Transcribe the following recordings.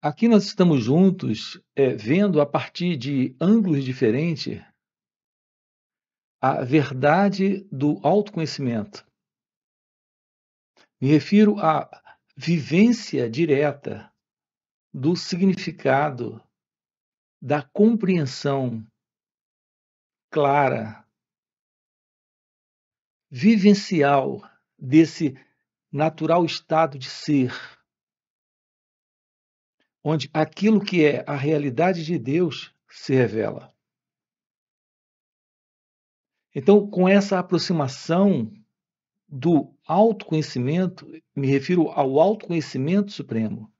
Aqui nós estamos juntos é, vendo a partir de ângulos diferentes a verdade do autoconhecimento. Me refiro à vivência direta do significado, da compreensão clara, vivencial desse natural estado de ser onde aquilo que é a realidade de Deus se revela. Então, com essa aproximação do autoconhecimento, me refiro ao autoconhecimento supremo,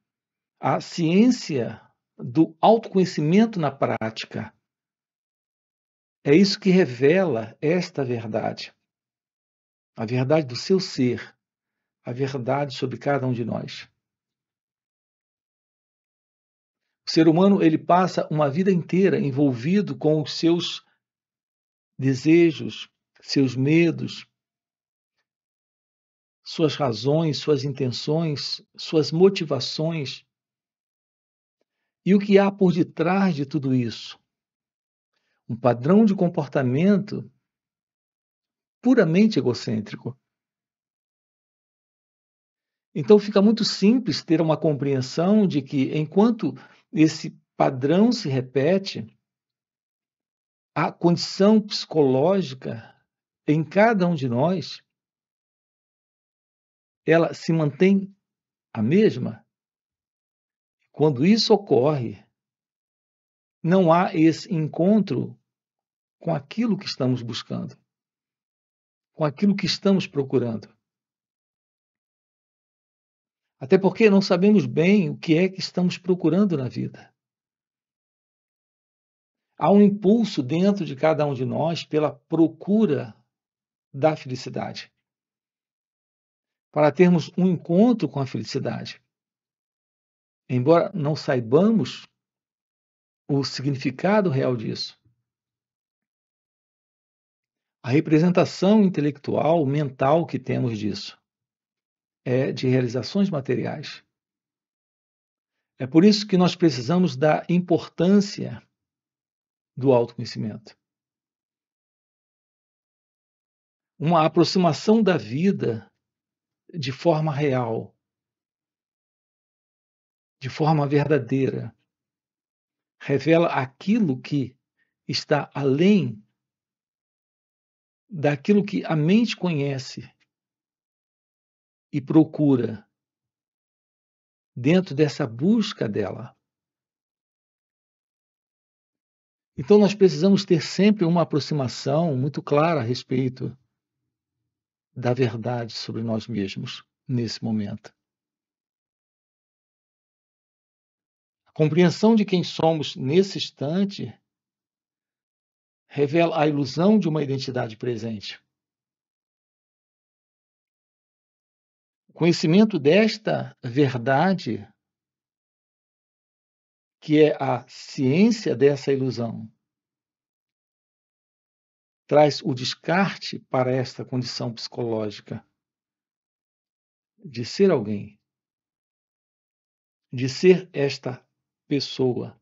à ciência do autoconhecimento na prática. É isso que revela esta verdade. A verdade do seu ser, a verdade sobre cada um de nós. O ser humano ele passa uma vida inteira envolvido com os seus desejos, seus medos, suas razões, suas intenções, suas motivações. E o que há por detrás de tudo isso? Um padrão de comportamento puramente egocêntrico. Então fica muito simples ter uma compreensão de que enquanto esse padrão se repete, a condição psicológica em cada um de nós, ela se mantém a mesma. Quando isso ocorre, não há esse encontro com aquilo que estamos buscando, com aquilo que estamos procurando. Até porque não sabemos bem o que é que estamos procurando na vida. Há um impulso dentro de cada um de nós pela procura da felicidade, para termos um encontro com a felicidade. Embora não saibamos o significado real disso, a representação intelectual, mental que temos disso é de realizações materiais. É por isso que nós precisamos da importância do autoconhecimento. Uma aproximação da vida de forma real, de forma verdadeira, revela aquilo que está além daquilo que a mente conhece e procura dentro dessa busca dela. Então nós precisamos ter sempre uma aproximação muito clara a respeito da verdade sobre nós mesmos nesse momento. A compreensão de quem somos nesse instante revela a ilusão de uma identidade presente. Conhecimento desta verdade, que é a ciência dessa ilusão, traz o descarte para esta condição psicológica de ser alguém, de ser esta pessoa.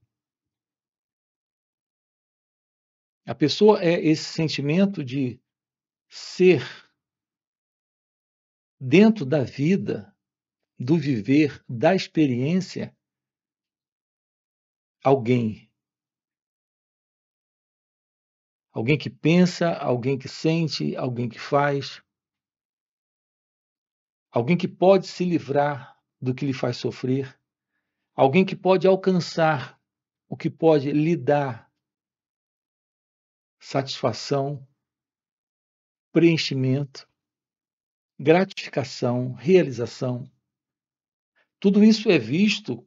A pessoa é esse sentimento de ser dentro da vida, do viver, da experiência, alguém. Alguém que pensa, alguém que sente, alguém que faz. Alguém que pode se livrar do que lhe faz sofrer. Alguém que pode alcançar o que pode lhe dar satisfação, preenchimento gratificação, realização. Tudo isso é visto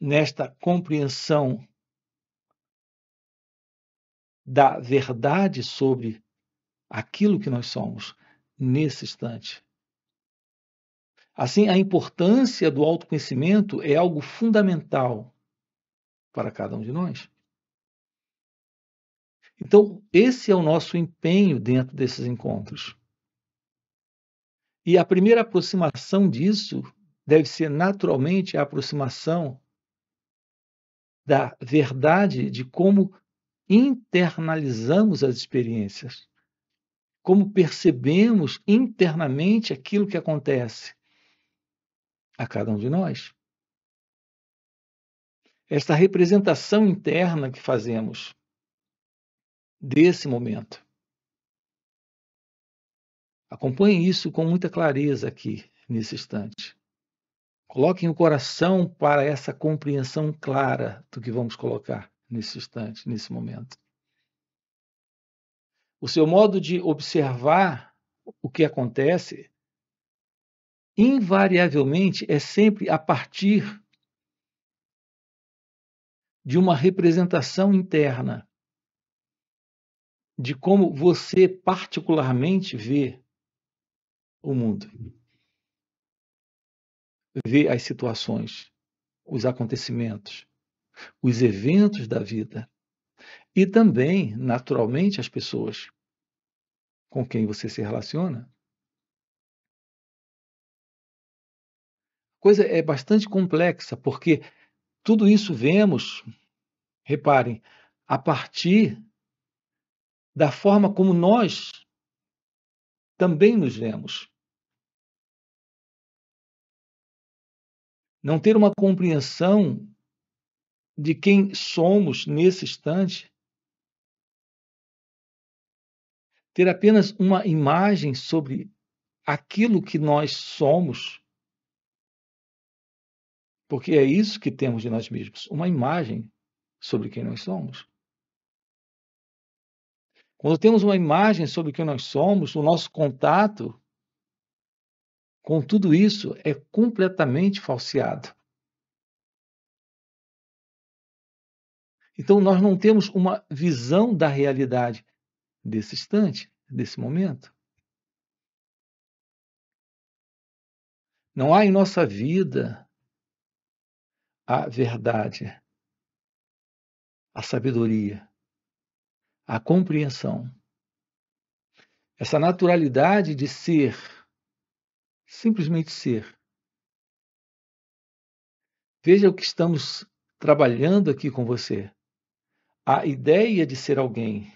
nesta compreensão da verdade sobre aquilo que nós somos nesse instante. Assim, a importância do autoconhecimento é algo fundamental para cada um de nós. Então, esse é o nosso empenho dentro desses encontros. E a primeira aproximação disso deve ser naturalmente a aproximação da verdade de como internalizamos as experiências, como percebemos internamente aquilo que acontece a cada um de nós. Esta representação interna que fazemos desse momento Acompanhem isso com muita clareza aqui, nesse instante. Coloquem o coração para essa compreensão clara do que vamos colocar nesse instante, nesse momento. O seu modo de observar o que acontece, invariavelmente, é sempre a partir de uma representação interna de como você particularmente vê o mundo. Vê as situações, os acontecimentos, os eventos da vida e também, naturalmente, as pessoas com quem você se relaciona. A coisa é bastante complexa, porque tudo isso vemos, reparem, a partir da forma como nós também nos vemos. Não ter uma compreensão de quem somos nesse instante. Ter apenas uma imagem sobre aquilo que nós somos. Porque é isso que temos de nós mesmos, uma imagem sobre quem nós somos. Quando temos uma imagem sobre quem nós somos, o nosso contato com tudo isso é completamente falseado. Então, nós não temos uma visão da realidade desse instante, desse momento. Não há em nossa vida a verdade, a sabedoria a compreensão. Essa naturalidade de ser, simplesmente ser. Veja o que estamos trabalhando aqui com você. A ideia de ser alguém.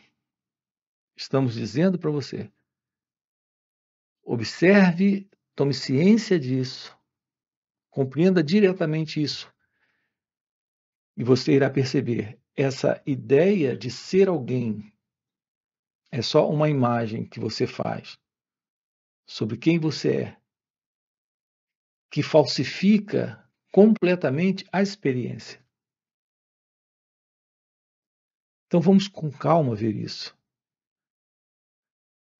Estamos dizendo para você. Observe, tome ciência disso. Compreenda diretamente isso. E você irá perceber: essa ideia de ser alguém é só uma imagem que você faz sobre quem você é, que falsifica completamente a experiência. Então vamos com calma ver isso.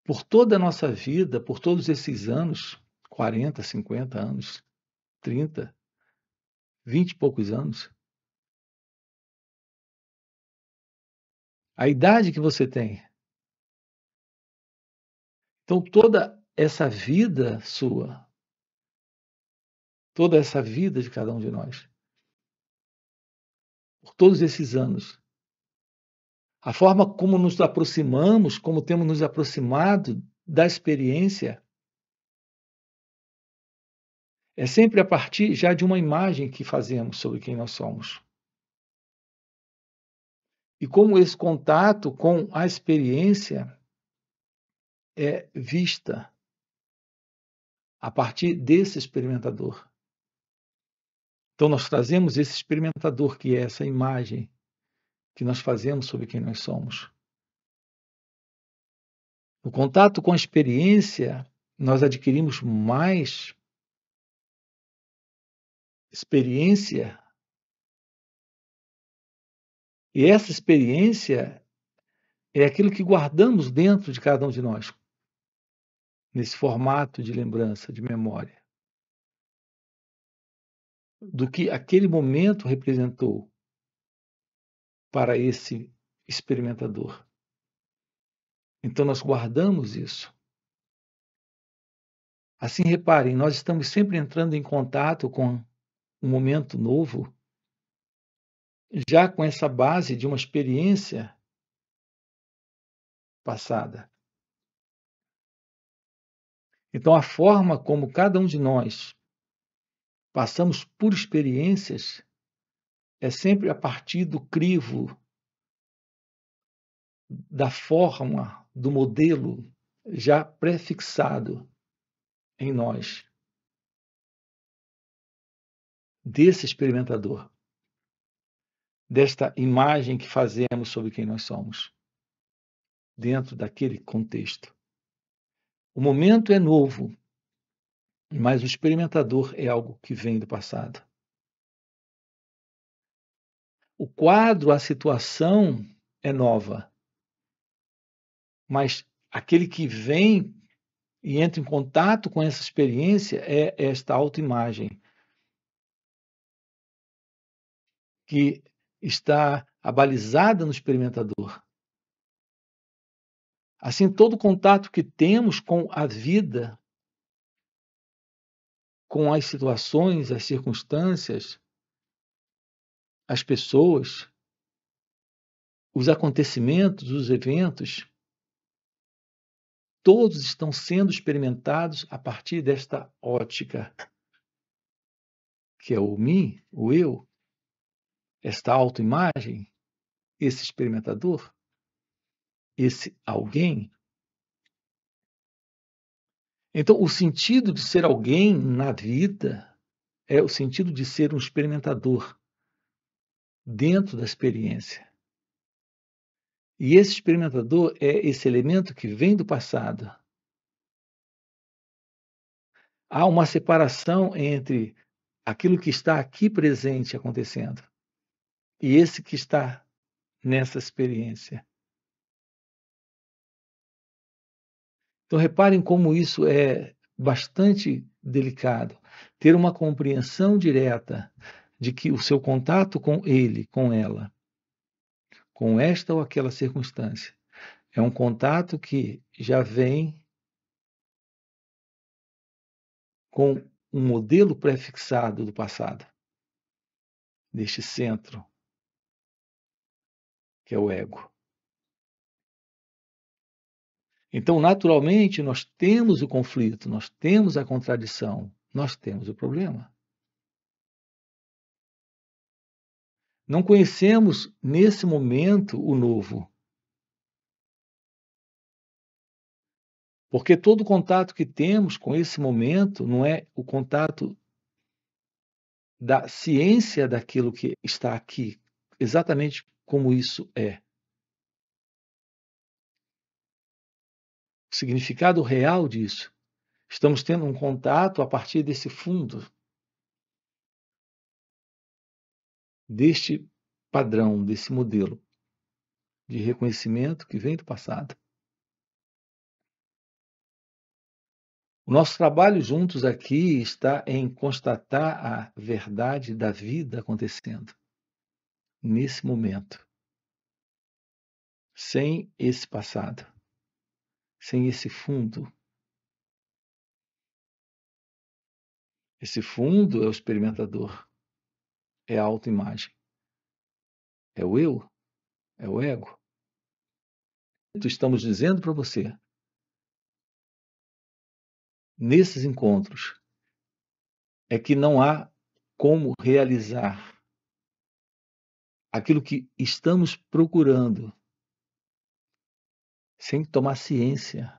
Por toda a nossa vida, por todos esses anos 40, 50 anos, 30, 20 e poucos anos a idade que você tem. Então, toda essa vida sua, toda essa vida de cada um de nós, por todos esses anos, a forma como nos aproximamos, como temos nos aproximado da experiência, é sempre a partir já de uma imagem que fazemos sobre quem nós somos. E como esse contato com a experiência é vista a partir desse experimentador. Então, nós trazemos esse experimentador, que é essa imagem que nós fazemos sobre quem nós somos. No contato com a experiência, nós adquirimos mais experiência e essa experiência é aquilo que guardamos dentro de cada um de nós, nesse formato de lembrança, de memória, do que aquele momento representou para esse experimentador. Então nós guardamos isso. Assim, reparem, nós estamos sempre entrando em contato com um momento novo já com essa base de uma experiência passada. Então, a forma como cada um de nós passamos por experiências é sempre a partir do crivo, da forma, do modelo já prefixado em nós, desse experimentador desta imagem que fazemos sobre quem nós somos, dentro daquele contexto. O momento é novo, mas o experimentador é algo que vem do passado. O quadro, a situação é nova, mas aquele que vem e entra em contato com essa experiência é esta autoimagem que está abalizada no experimentador. Assim, todo contato que temos com a vida, com as situações, as circunstâncias, as pessoas, os acontecimentos, os eventos, todos estão sendo experimentados a partir desta ótica, que é o mim, o eu, esta autoimagem, esse experimentador, esse alguém. Então, o sentido de ser alguém na vida é o sentido de ser um experimentador dentro da experiência. E esse experimentador é esse elemento que vem do passado. Há uma separação entre aquilo que está aqui presente acontecendo e esse que está nessa experiência. Então, reparem como isso é bastante delicado. Ter uma compreensão direta de que o seu contato com ele, com ela, com esta ou aquela circunstância, é um contato que já vem com um modelo pré-fixado do passado, deste centro que é o ego. Então, naturalmente, nós temos o conflito, nós temos a contradição, nós temos o problema. Não conhecemos nesse momento o novo. Porque todo contato que temos com esse momento não é o contato da ciência daquilo que está aqui, exatamente como isso é. O significado real disso. Estamos tendo um contato a partir desse fundo, deste padrão, desse modelo de reconhecimento que vem do passado. O nosso trabalho juntos aqui está em constatar a verdade da vida acontecendo nesse momento, sem esse passado, sem esse fundo. Esse fundo é o experimentador, é a autoimagem, é o eu, é o ego. Estamos dizendo para você, nesses encontros, é que não há como realizar aquilo que estamos procurando, sem tomar ciência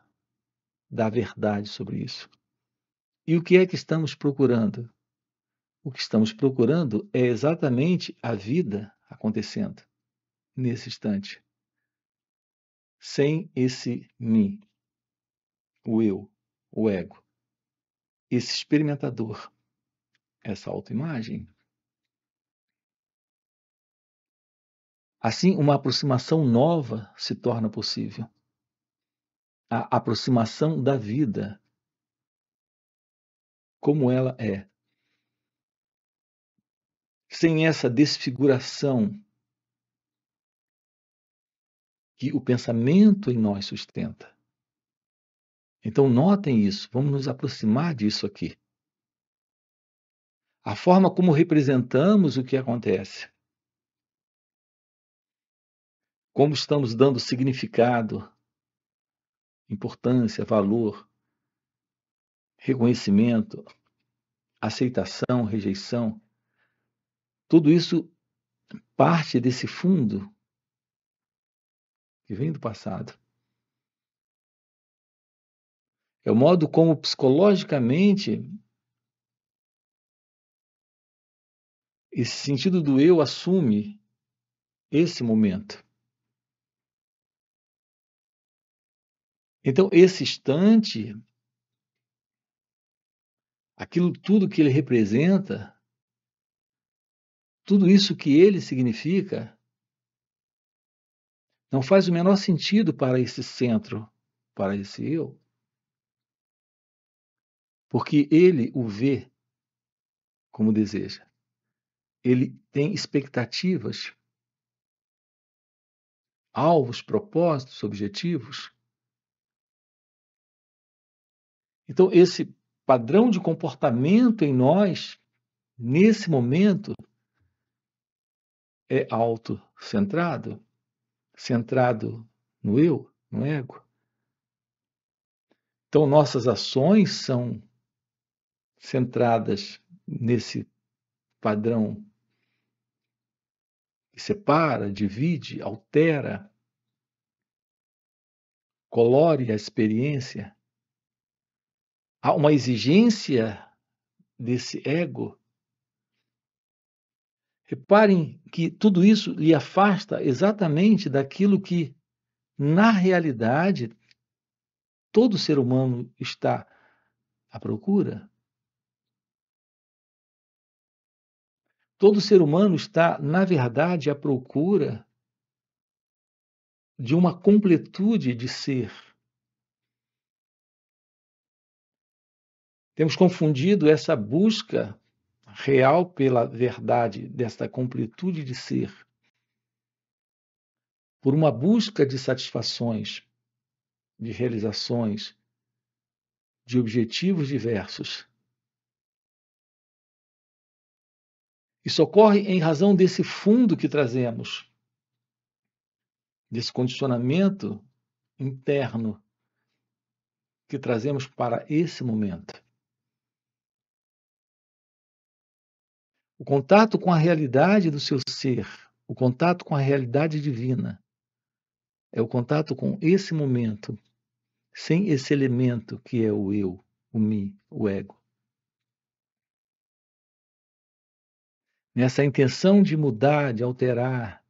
da verdade sobre isso. E o que é que estamos procurando? O que estamos procurando é exatamente a vida acontecendo nesse instante. Sem esse mim, o eu, o ego, esse experimentador, essa autoimagem, Assim, uma aproximação nova se torna possível. A aproximação da vida, como ela é. Sem essa desfiguração que o pensamento em nós sustenta. Então, notem isso, vamos nos aproximar disso aqui. A forma como representamos o que acontece como estamos dando significado, importância, valor, reconhecimento, aceitação, rejeição. Tudo isso parte desse fundo que vem do passado. É o modo como psicologicamente esse sentido do eu assume esse momento. Então, esse instante, aquilo tudo que ele representa, tudo isso que ele significa, não faz o menor sentido para esse centro, para esse eu. Porque ele o vê como deseja. Ele tem expectativas, alvos, propósitos, objetivos Então, esse padrão de comportamento em nós, nesse momento, é autocentrado, centrado no eu, no ego. Então, nossas ações são centradas nesse padrão que separa, divide, altera, colore a experiência há uma exigência desse ego. Reparem que tudo isso lhe afasta exatamente daquilo que, na realidade, todo ser humano está à procura. Todo ser humano está, na verdade, à procura de uma completude de ser. Temos confundido essa busca real pela verdade, desta completude de ser, por uma busca de satisfações, de realizações, de objetivos diversos. Isso ocorre em razão desse fundo que trazemos, desse condicionamento interno que trazemos para esse momento. O contato com a realidade do seu ser, o contato com a realidade divina, é o contato com esse momento, sem esse elemento que é o eu, o mi, o ego. Nessa intenção de mudar, de alterar,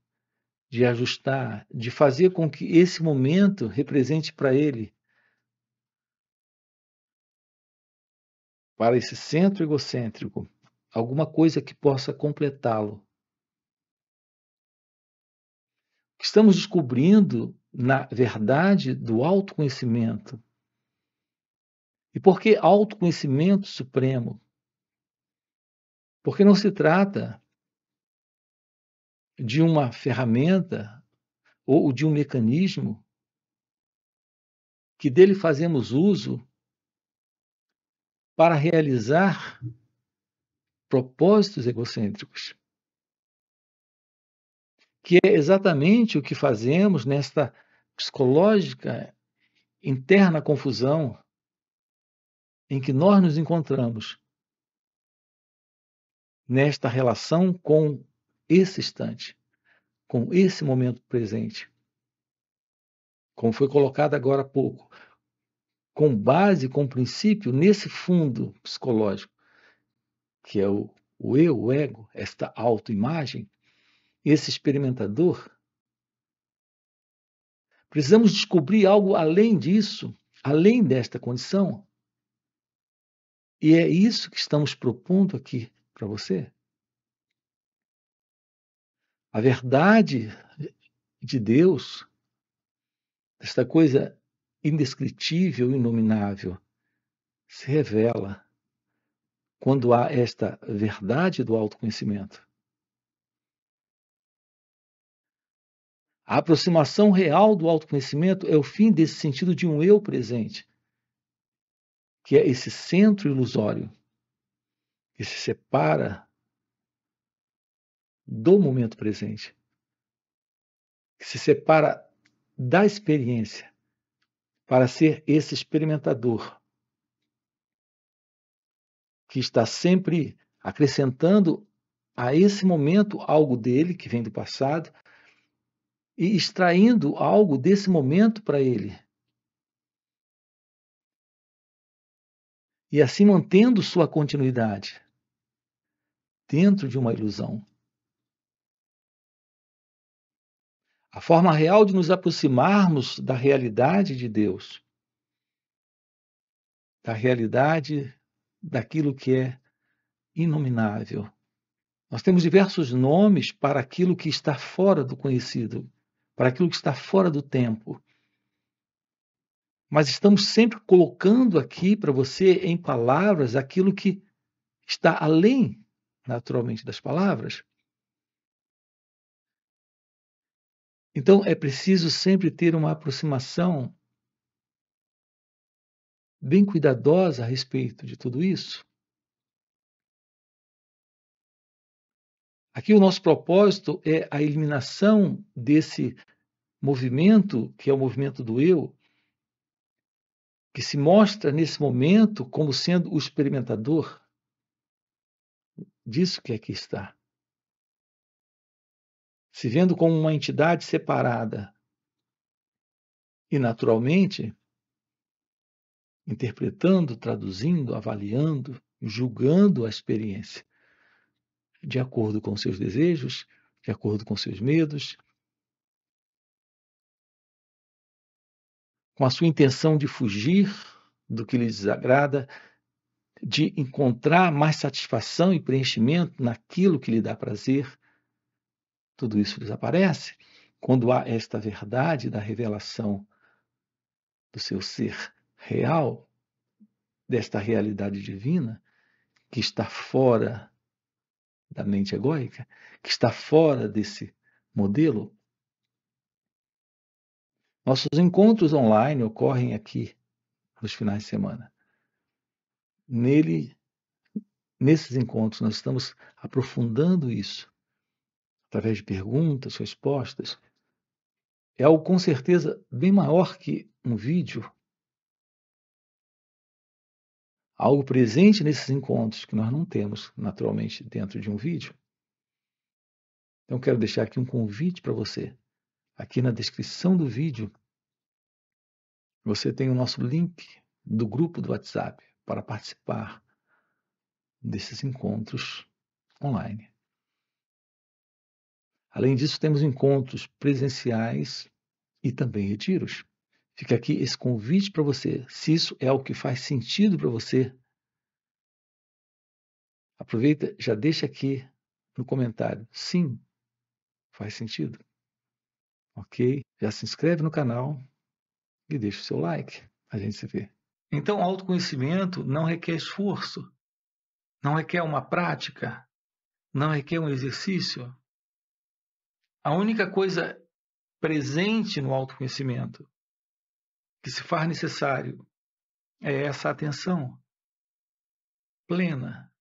de ajustar, de fazer com que esse momento represente para ele para esse centro egocêntrico alguma coisa que possa completá-lo. O que estamos descobrindo na verdade do autoconhecimento. E por que autoconhecimento supremo? Porque não se trata de uma ferramenta ou de um mecanismo que dele fazemos uso para realizar propósitos egocêntricos. Que é exatamente o que fazemos nesta psicológica interna confusão em que nós nos encontramos nesta relação com esse instante, com esse momento presente. Como foi colocado agora há pouco, com base, com princípio nesse fundo psicológico que é o, o eu, o ego, esta autoimagem, esse experimentador, precisamos descobrir algo além disso, além desta condição. E é isso que estamos propondo aqui para você. A verdade de Deus, esta coisa indescritível, inominável, se revela quando há esta verdade do autoconhecimento. A aproximação real do autoconhecimento é o fim desse sentido de um eu presente, que é esse centro ilusório que se separa do momento presente, que se separa da experiência para ser esse experimentador que está sempre acrescentando a esse momento algo dele que vem do passado e extraindo algo desse momento para ele. E assim mantendo sua continuidade dentro de uma ilusão. A forma real de nos aproximarmos da realidade de Deus, da realidade daquilo que é inominável. Nós temos diversos nomes para aquilo que está fora do conhecido, para aquilo que está fora do tempo. Mas estamos sempre colocando aqui para você, em palavras, aquilo que está além, naturalmente, das palavras. Então, é preciso sempre ter uma aproximação bem cuidadosa a respeito de tudo isso? Aqui o nosso propósito é a eliminação desse movimento, que é o movimento do eu, que se mostra nesse momento como sendo o experimentador disso que aqui está. Se vendo como uma entidade separada. E, naturalmente, interpretando, traduzindo, avaliando, julgando a experiência de acordo com seus desejos, de acordo com seus medos, com a sua intenção de fugir do que lhe desagrada, de encontrar mais satisfação e preenchimento naquilo que lhe dá prazer. Tudo isso desaparece quando há esta verdade da revelação do seu ser real, desta realidade divina, que está fora da mente egóica, que está fora desse modelo. Nossos encontros online ocorrem aqui nos finais de semana. Nele, nesses encontros, nós estamos aprofundando isso através de perguntas, respostas. É algo com certeza bem maior que um vídeo algo presente nesses encontros que nós não temos naturalmente dentro de um vídeo. Então quero deixar aqui um convite para você. Aqui na descrição do vídeo você tem o nosso link do grupo do WhatsApp para participar desses encontros online. Além disso, temos encontros presenciais e também retiros. Fica aqui esse convite para você. Se isso é o que faz sentido para você, aproveita, já deixa aqui no comentário. Sim, faz sentido. Ok? Já se inscreve no canal e deixa o seu like. A gente se vê. Então, autoconhecimento não requer esforço, não requer uma prática, não requer um exercício. A única coisa presente no autoconhecimento que se faz necessário é essa atenção plena